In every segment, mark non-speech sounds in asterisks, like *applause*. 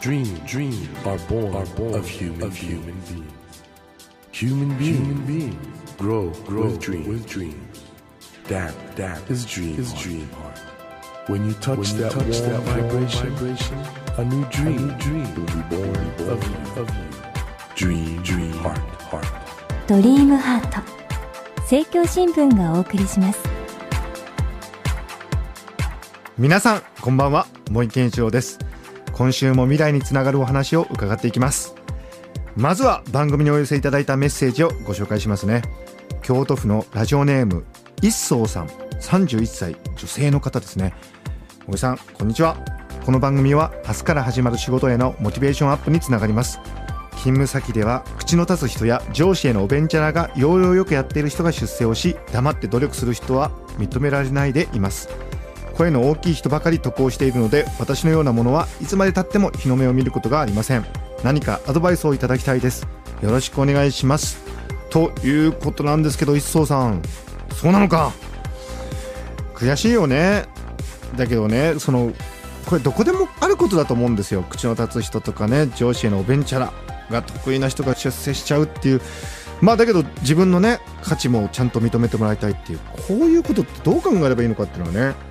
Dream, dreams are born, are born of human, of human beings. Human beings, human beings grow, grow with, dream, with dreams. That, that is dream, is dream heart. When you touch, when you that, touch warm, that vibration, vibration, a new dream, a new dream will be born, be born of, you, of you. Dream, dream heart, heart. Dream ームハート政教新聞がお送りします皆さんこんばんは森健一郎です今週も未来につながるお話を伺っていきますまずは番組にお寄せいただいたメッセージをご紹介しますね京都府のラジオネーム一層さん31歳女性の方ですね小木さんこんにちはこの番組は明日から始まる仕事へのモチベーションアップにつながります勤務先では口の立つ人や上司へのおべんちゃらが要領よくやっている人が出世をし黙って努力する人は認められないでいます声の大きい人ばかり渡航しているので私のようなものはいつまでたっても日の目を見ることがありません何かアドバイスをいただきたいですよろしくお願いしますということなんですけど一層さんそうなのか悔しいよねだけどねそのこれどこでもあることだと思うんですよ口の立つ人とかね上司へのおべんちゃらが得意な人が出世しちゃうっていうまあだけど自分のね価値もちゃんと認めてもらいたいっていうこういうことってどう考えればいいのかっていうのはね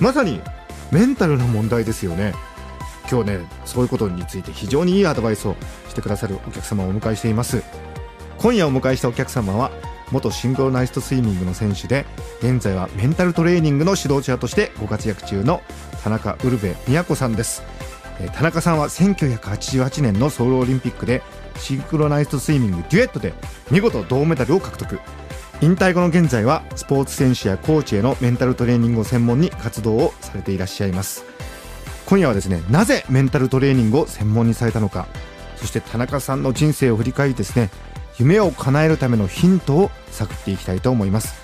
まさにメンタルの問題ですよね今日ねそういうことについて非常にいいアドバイスをしてくださるお客様をお迎えしています今夜お迎えしたお客様は元シンクロナイストスイミングの選手で現在はメンタルトレーニングの指導者としてご活躍中の田中ウルベェ宮子さんです田中さんは1988年のソウルオリンピックでシンクロナイストスイミングデュエットで見事銅メダルを獲得引退後の現在はスポーツ選手やコーチへのメンタルトレーニングを専門に活動をされていらっしゃいます今夜はですねなぜメンタルトレーニングを専門にされたのかそして田中さんの人生を振り返りですね夢を叶えるためのヒントを探っていきたいと思います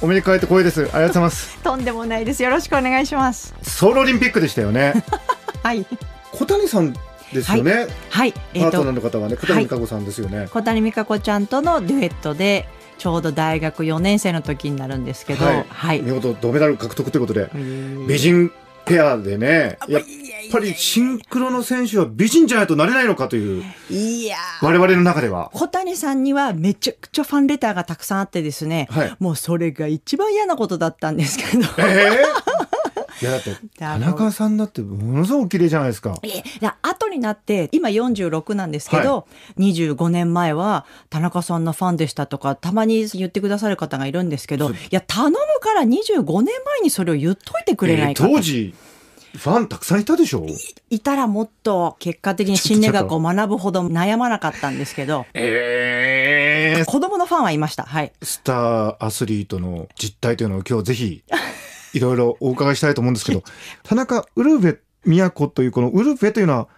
お目にかえて光栄ですありがとうございます *laughs* とんでもないですよろしくお願いしますソウルオリンピックでしたよね *laughs* はい小谷さんですよね。はい。はい、えー、パートナーの方はね、小谷美香子さんですよね。はい、小谷美香子ちゃんとのデュエットで、ちょうど大学4年生の時になるんですけど、はいはい、見事銅メダル獲得ということで美人ペアでねやっぱりシンクロの選手は美人じゃないとなれないのかといういや我々の中では小谷さんにはめちゃくちゃファンレターがたくさんあってですね、はい、もうそれが一番嫌なことだったんですけど、えーいやだって *laughs* 田中さんだってものすごく綺麗じゃないですか。後になって今46なんですけど、はい、25年前は田中さんのファンでしたとかたまに言ってくださる方がいるんですけどいや頼むから25年前にそれを言っといてくれないか、えー、当時ファンたくさんいたでしょいたらもっと結果的に心理学を学ぶほど悩まなかったんですけど。え *laughs* えー。子供のファンはいました。はい。スターアスリートの実態というのを今日ぜひいろいろお伺いしたいと思うんですけど、田中ウルヴェ宮というこのウルヴェというのは、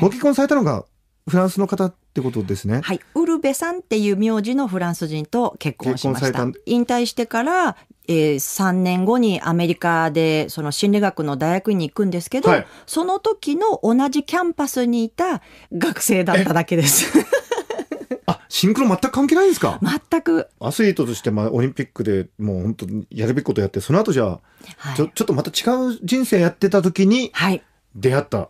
ご結婚されたのがフランスの方ってことですね。はい、ウルヴェさんっていう名字のフランス人と結婚しました。引退してから、えー、3年後にアメリカでその心理学の大学院に行くんですけど、はい、その時の同じキャンパスにいた学生だっただけです。あシンクロ全く関係ないんですか全くアスリートとして、まあ、オリンピックでもう本当にやるべきことやってその後じゃあ、はい、ちょちょっとまた違う人生やってた時に出会った、は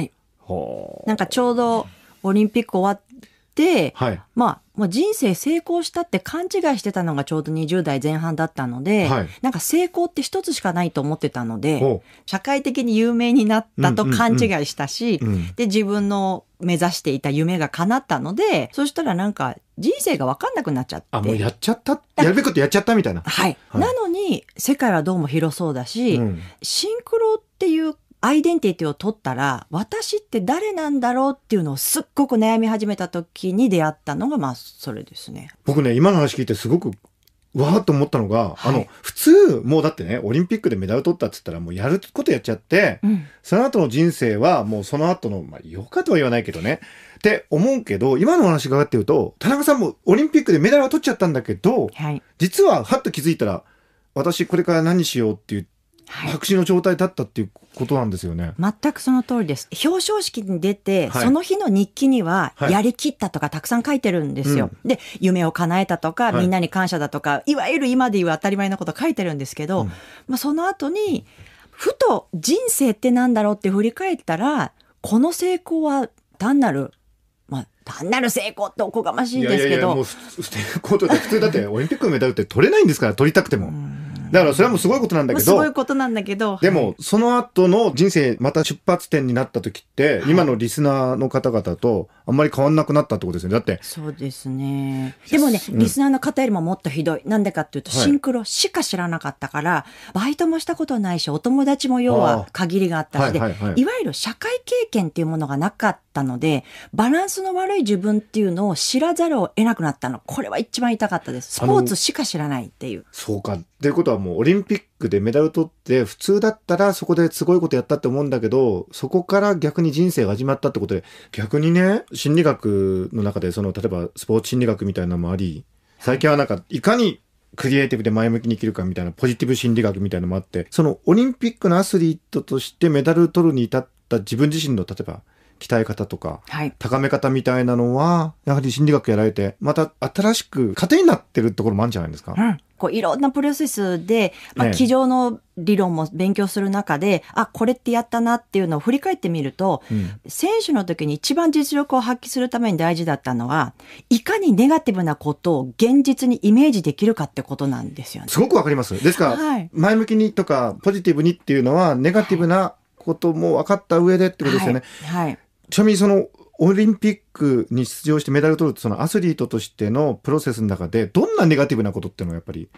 い、はい、なんかちょうどオリンピック終わって、はい、まあもう人生成功したって勘違いしてたのがちょうど20代前半だったので、はい、なんか成功って一つしかないと思ってたので社会的に有名になったと勘違いしたし、うんうんうん、で自分の目指していた夢が叶ったので、そしたらなんか人生がわかんなくなっちゃって。あ、もうやっちゃったやるべきことやっちゃったみたいな。*laughs* はい。はい、なのに、世界はどうも広そうだし、うん、シンクロっていうアイデンティティを取ったら、私って誰なんだろうっていうのをすっごく悩み始めた時に出会ったのが、まあ、それですね。僕ね、今の話聞いてすごくわーと思ったのが、はい、あの、普通、もうだってね、オリンピックでメダル取ったって言ったら、もうやることやっちゃって、うん、その後の人生は、もうその後の、まあ、よかとは言わないけどね、って思うけど、今の話伺ってると、田中さんもオリンピックでメダルは取っちゃったんだけど、はい、実は、はっと気づいたら、私これから何しようって言っ白紙の状態だったっていうことなんですよね。全くその通りです。表彰式に出て、はい、その日の日記には、やりきったとかたくさん書いてるんですよ。はい、で、夢を叶えたとか、みんなに感謝だとか、いわゆる今で言う当たり前のこと書いてるんですけど、うん、まあ、その後に、ふと人生ってなんだろうって振り返ったら、この成功は単なる単なる成功っておこがましいんですけど。いやいやいやもう *laughs* 普通だってオリンピックのメダルって取れないんですから取りたくても。うんだからそれはもうすごいことなんだけど。すごいことなんだけど。でも、その後の人生、また出発点になった時って、はい、今のリスナーの方々とあんまり変わんなくなったってことですね。だって。そうですね。でもね、うん、リスナーの方よりももっとひどい。なんでかっていうと、シンクロしか知らなかったから、バイトもしたことないし、お友達も要は限りがあったしで、いわゆる社会経験っていうものがなかっったので、バランスの悪い自分っていうのを知らざるを得なくなったの。これは一番痛かったです。スポーツしか知らないっていう。そうか。ということはもうオリンピックでメダル取って、普通だったらそこですごいことやったって思うんだけど、そこから逆に人生が始まったってことで、逆にね、心理学の中で、その、例えばスポーツ心理学みたいなのもあり、最近はなんか、いかにクリエイティブで前向きに生きるかみたいなポジティブ心理学みたいなのもあって、そのオリンピックのアスリートとしてメダル取るに至った自分自身の例えば鍛え方とか、はい、高め方みたいなのはやはり心理学やられてまた新しく糧になってるところもあるんじゃないですか、うんこういろんなプロセスで、まあ、机上の理論も勉強する中で、ね、あ、これってやったなっていうのを振り返ってみると、うん、選手の時に一番実力を発揮するために大事だったのは、いかにネガティブなことを現実にイメージできるかってことなんですよね。すごくわかります。ですから、はい、前向きにとか、ポジティブにっていうのは、ネガティブな、ことも分かった上でってことですよね。はい、はいちなみにそのオリンピックに出場してメダルを取るそのアスリートとしてのプロセスの中でどんなネガティブなことっていうのをやっぱり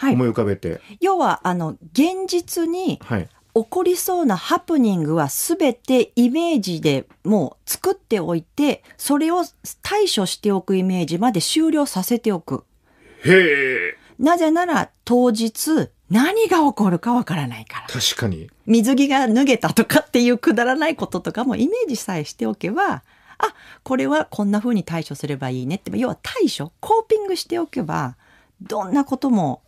思い浮かべて、はい、要はあの現実に起こりそうなハプニングは全てイメージでもう作っておいてそれを対処しておくイメージまで終了させておく。へえ。なぜなら当日何が起こるかわからないから。確かに。水着が脱げたとかっていうくだらないこととかもイメージさえしておけば、あ、これはこんな風に対処すればいいねって、要は対処、コーピングしておけば、どんなことも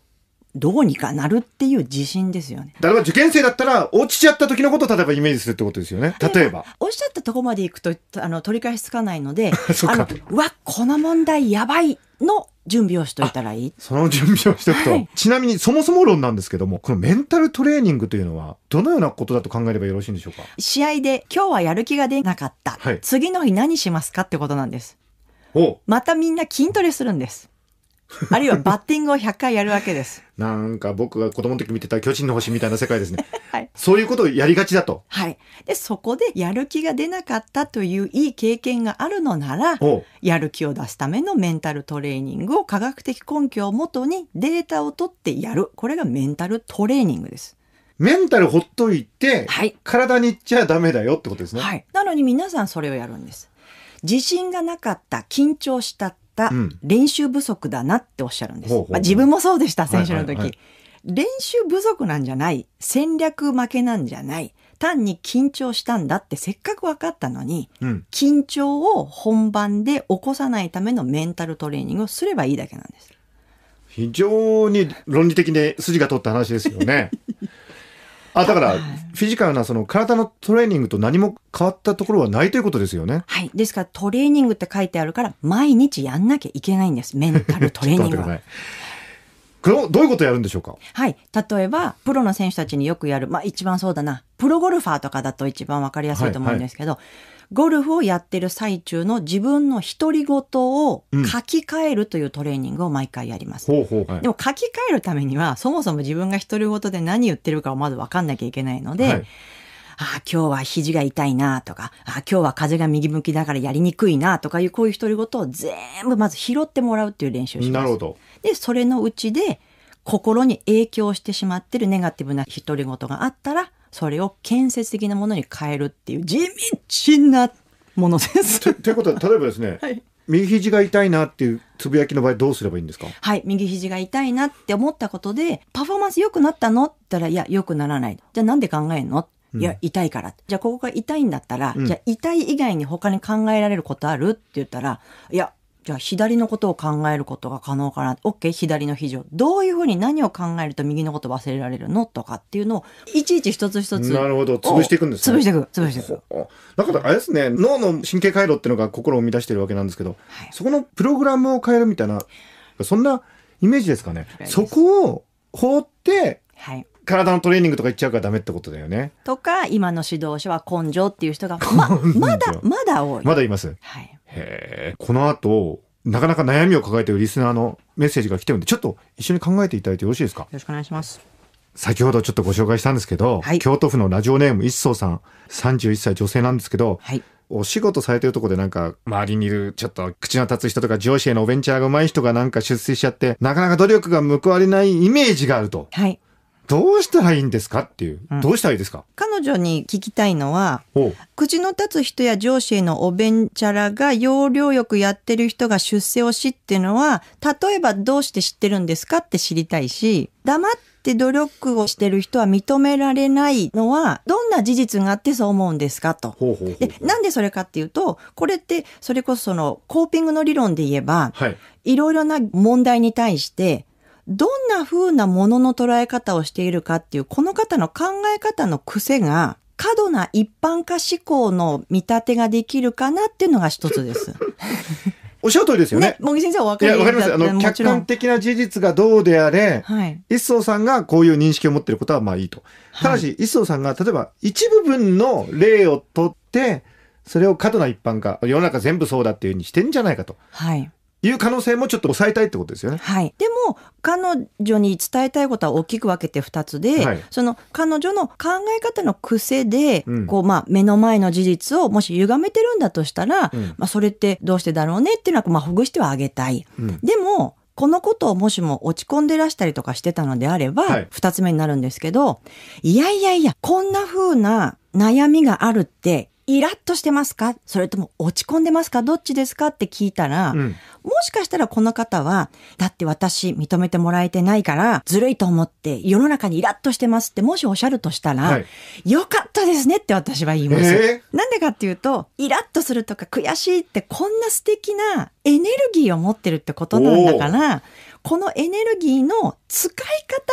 どうにかなるっていう自信ですよね。例えば受験生だったら、落ちちゃった時のことを例えばイメージするってことですよね。例えば。落ちちゃったとこまで行くと、あの、取り返しつかないので、*laughs* あの、わ、この問題やばいの準備をしといたらいいその準備をしとくと、はい、ちなみにそもそも論なんですけどもこのメンタルトレーニングというのはどのようなことだと考えればよろしいんでしょうか試合で今日はやる気が出なかった、はい、次の日何しますかってことなんですまたみんな筋トレするんですあるいはバッティングを100回やるわけです。なんか僕が子供の時見てた巨人の星みたいな世界ですね。*laughs* はい、そういうことをやりがちだと。はい。で、そこでやる気が出なかったといういい経験があるのなら、やる気を出すためのメンタルトレーニングを科学的根拠をもとにデータを取ってやる。これがメンタルトレーニングです。メンタルほっといて、はい、体にいっちゃダメだよってことですね。はい。なのに皆さんそれをやるんです。自信がなかった、緊張したった練習不足だなっておっしゃるんです。うん、まあ、自分もそうでした、選手の時、はいはいはい、練習不足なんじゃない。戦略負けなんじゃない。単に緊張したんだってせっかく分かったのに、うん、緊張を本番で起こさないためのメンタルトレーニングをすればいいだけなんです。非常に論理的に筋が通った話ですよね。あだから、フィジカルなその体のトレーニングと何も変わったところはないということですよね。はい。ですからトレーニングって書いてあるから毎日やんなきゃいけないんです。メンタルトレーニングは。どういうことやるんでしょうかはい。例えば、プロの選手たちによくやる、まあ一番そうだな、プロゴルファーとかだと一番わかりやすいと思うんですけど、はいはいゴルフをやってる最中の自分の独り言を書き換えるというトレーニングを毎回やります。でも書き換えるためには、そもそも自分が独り言で何言ってるかをまず分かんなきゃいけないので、はいあ今日は肘が痛いなとか、あ今日は風が右向きだからやりにくいなとかいうこういう独り言を全部まず拾ってもらうっていう練習をします。なるほど。で、それのうちで心に影響してしまってるネガティブな独り言があったら、それを建設的なものに変えるっていう地道なものです。と *laughs* いうことは例えばですね、はい、右肘が痛いなっていうつぶやきの場合どうすればいいんですかはい右肘が痛いなって思ったことでパフォーマンス良くなったのって言ったらいや良くならないじゃあなんで考えんのいや、痛いから。じゃあ、ここが痛いんだったら、うん、じゃあ、痛い以外に他に考えられることあるって言ったら、いや、じゃあ左のことを考えることが可能かな。OK、左の非常。どういうふうに何を考えると右のこと忘れられるのとかっていうのを、いちいち一つ一つ。なるほど。潰していくんですね。潰していく。潰していく。だからあれですね、脳の神経回路っていうのが心を生み出してるわけなんですけど、はい、そこのプログラムを変えるみたいな、そんなイメージですかね。そこを放って、はい、体のトレーニングとか言っちゃうからダメってことだよね。とか今の指導者は根性っていう人がままだまだ多い。まだいます。はい、この後、なかなか悩みを抱えているリスナーのメッセージが来てるんで、ちょっと一緒に考えていただいてよろしいですか。よろしくお願いします。先ほどちょっとご紹介したんですけど、はい、京都府のラジオネーム一層さん、31歳女性なんですけど、はい、お仕事されてるとこでなんか、周りにいるちょっと口の立つ人とか上司へのおベンチャーが上手い人がなんか出世しちゃって、なかなか努力が報われないイメージがあると。はい。どうしたらいいんですかっていう、うん、どうしたらいいですか彼女に聞きたいのは、口の立つ人や上司へのおべんちゃらが要領よくやってる人が出世をしっていうのは、例えばどうして知ってるんですかって知りたいし、黙って努力をしてる人は認められないのは、どんな事実があってそう思うんですかと。で、なんでそれかっていうと、これってそれこそそのコーピングの理論で言えば、はいろいろな問題に対して、どんな風なものの捉え方をしているかっていう、この方の考え方の癖が、過度な一般化思考の見立てができるかなっていうのが一つです。*laughs* おっしゃる通りですよね。茂、ね、木先生は分かります。あの、客観的な事実がどうであれ、はい、一層さんがこういう認識を持っていることはまあいいと。ただし、はい、一層さんが例えば一部分の例をとって、それを過度な一般化、世の中全部そうだっていうふうにしてんじゃないかと。はい。いう可能性もちょっと抑えたいってことですよね。はい。でも、彼女に伝えたいことは大きく分けて2つで、はい、その彼女の考え方の癖で、うん、こう、まあ、目の前の事実をもし歪めてるんだとしたら、うん、まあ、それってどうしてだろうねっていうのは、まあ、ほぐしてはあげたい。うん、でも、このことをもしも落ち込んでらしたりとかしてたのであれば、二つ目になるんですけど、はい、いやいやいや、こんな風な悩みがあるってイラッとしてますかそれとも落ち込んでますかどっちですかって聞いたら、うん、もしかしたらこの方は、だって私認めてもらえてないから、ずるいと思って世の中にイラッとしてますってもしおっしゃるとしたら、はい、よかったですねって私は言います。えー、なんでかっていうと、イラッとするとか悔しいってこんな素敵なエネルギーを持ってるってことなんだから、このエネルギーの使い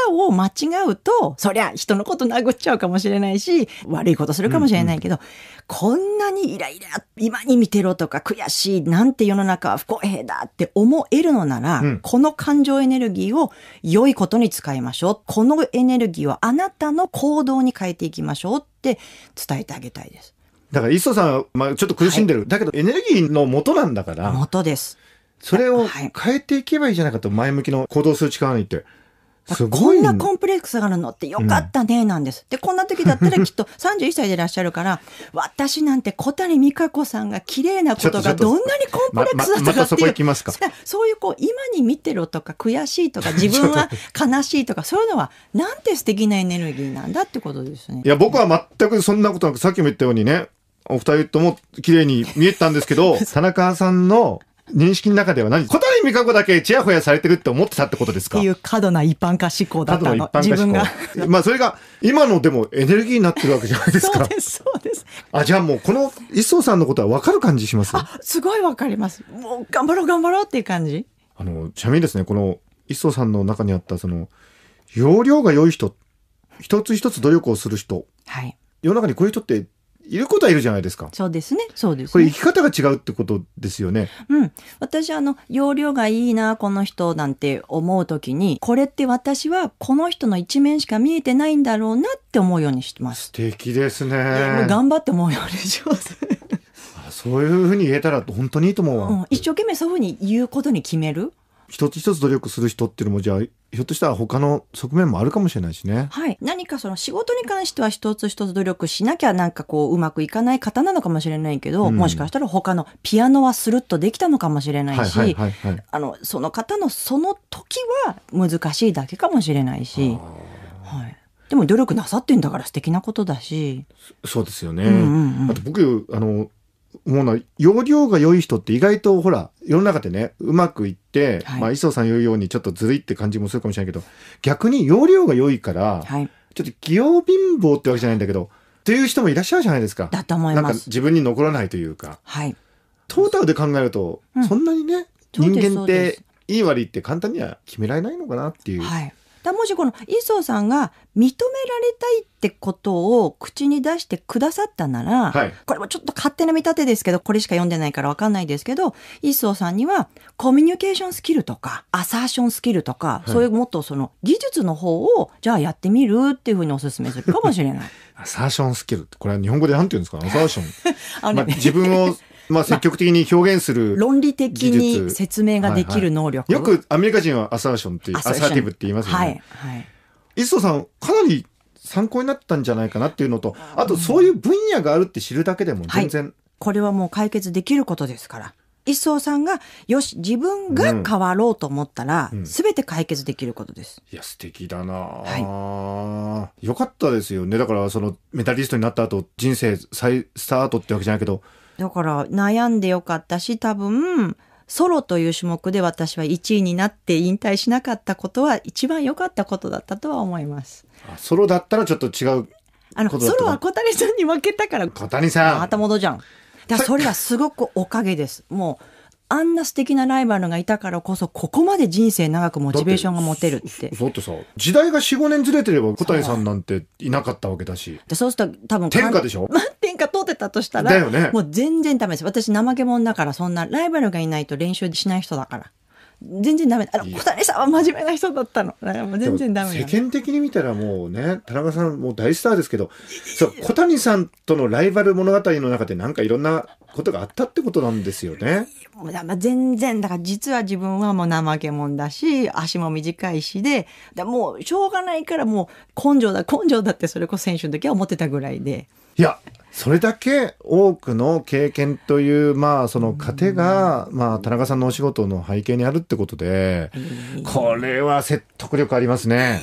方を間違うと、そりゃ人のこと殴っちゃうかもしれないし、悪いことするかもしれないけど、うんうん、こんなにイライラ、今に見てろとか悔しい、なんて世の中は不公平だって思えるのなら、うん、この感情エネルギーを良いことに使いましょう。このエネルギーをあなたの行動に変えていきましょうって伝えてあげたいです。だから、磯さん、まあ、ちょっと苦しんでる。はい、だけど、エネルギーの元なんだから。元です。それを変えていけばいいじゃないかと、前向きの行動する力にって。すごい、こんなコンプレックスがあるのってよかったねなんです。うん、で、こんな時だったらきっと31歳でいらっしゃるから、私なんて小谷美香子さんが綺麗なことがどんなにコンプレックスだったかっていう。ままま、そいそそういうこう、今に見てろとか悔しいとか自分は悲しいとか、そういうのはなんて素敵なエネルギーなんだってことですね。いや、僕は全くそんなことなく、さっきも言ったようにね、お二人とも綺麗に見えたんですけど、田中さんの認識の中では何小谷美香子だけちやほやされてるって思ってたってことですかっていう過度な一般化思考だったの自分がまあそれが今のでもエネルギーになってるわけじゃないですかそうですそうですあじゃあもうこの一層さんのことは分かる感じしますあすごい分かりますもう頑張ろう頑張ろうっていう感じあのちなみにですねこの一層さんの中にあったその容量が良い人一つ一つ努力をする人、はい、世の中にこういう人っていることはいるじゃないですか。そうですね。そうです、ね、これ生き方が違うってことですよね。うん。私あの容量がいいなこの人なんて思うときに、これって私はこの人の一面しか見えてないんだろうなって思うようにしてます。素敵ですね。頑張って思うようにします。*laughs* そういうふうに言えたら本当にいいと思うわ、うん、一生懸命そういうふうに言うことに決める一つ一つ努力する人っていうのもじゃあひょっとしたら他の側面もあるかもしれないしね。はい。何かその仕事に関しては一つ一つ努力しなきゃなんかこううまくいかない方なのかもしれないけど、うん、もしかしたら他のピアノはスルッとできたのかもしれないし、あの、その方のその時は難しいだけかもしれないし、はい。でも努力なさってんだから素敵なことだし。そうですよね。うんうんうん、あと僕、あの、思うのは、容量が良い人って意外とほら、世の中でね、うまくいって、はい、まあ、磯さん言うようにちょっとずるいって感じもするかもしれないけど、逆に容量が良いから、はい、ちょっと器用貧乏ってわけじゃないんだけど、っていう人もいらっしゃるじゃないですか。だと思います。なんか自分に残らないというか。はい。トータルで考えると、うん、そんなにね、人間っていい悪いって簡単には決められないのかなっていう。はいだもしこの磯さんが認められたいってことを口に出してくださったなら、はい、これもちょっと勝手な見立てですけど、これしか読んでないからわかんないですけど、磯さんにはコミュニケーションスキルとか、アサーションスキルとか、はい、そういうもっとその技術の方を、じゃあやってみるっていうふうにお勧めするかもしれない。*laughs* アサーションスキルって、これは日本語でなんて言うんですかアサーション。*laughs* あの、まあ、自分をまあ、積極的に表現する、まあ、論理的に説明ができる能力、はいはい、よくアメリカ人はアサーションってアサーティブって言いますよね、はいはい、磯さんかなり参考になったんじゃないかなっていうのとあとそういう分野があるって知るだけでも全然、はい、これはもう解決できることですから一層さんがよし自分が変わろうと思ったら、うん、全て解決できることです。いや素敵だな、はい、よかったですよねだからそのメダリストになった後人生再スタートってわけじゃないけどだから悩んでよかったし、多分、ソロという種目で私は1位になって引退しなかったことは一番良かったことだったとは思います。ソロだったらちょっと違うあの、ソロは小谷さんに負けたから。小谷さん。また戻じゃん。だそれはすごくおかげです。もう、あんな素敵なライバルがいたからこそ、ここまで人生長くモチベーションが持てるって。だってさ、時代が4、5年ずれてれば、小谷さんなんていなかったわけだし。そうすると、多分天下でしょ天下取ってたとしたら、ね、もう全然ダメです。私、怠け者だから、そんな、ライバルがいないと練習しない人だから。全然ダメあの小谷さんは真面目な人だったの全然ダメ世間的に見たらもうね田中さんもう大スターですけどそう小谷さんとのライバル物語の中でなんかいろんなことがあったってことなんですよね。全然だから実は自分はもう怠け者だし足も短いしでだもうしょうがないからもう根性だ根性だってそれこそ選手の時は思ってたぐらいで。いやそれだけ多くの経験という、まあ、その糧が、まあ、田中さんのお仕事の背景にあるってことで、これは説得力ありますね。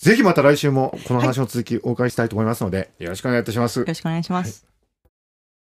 ぜひまた来週もこの話の続きお伺いしたいと思いますので、よろしくお願いいたします。よろしくお願いします。はい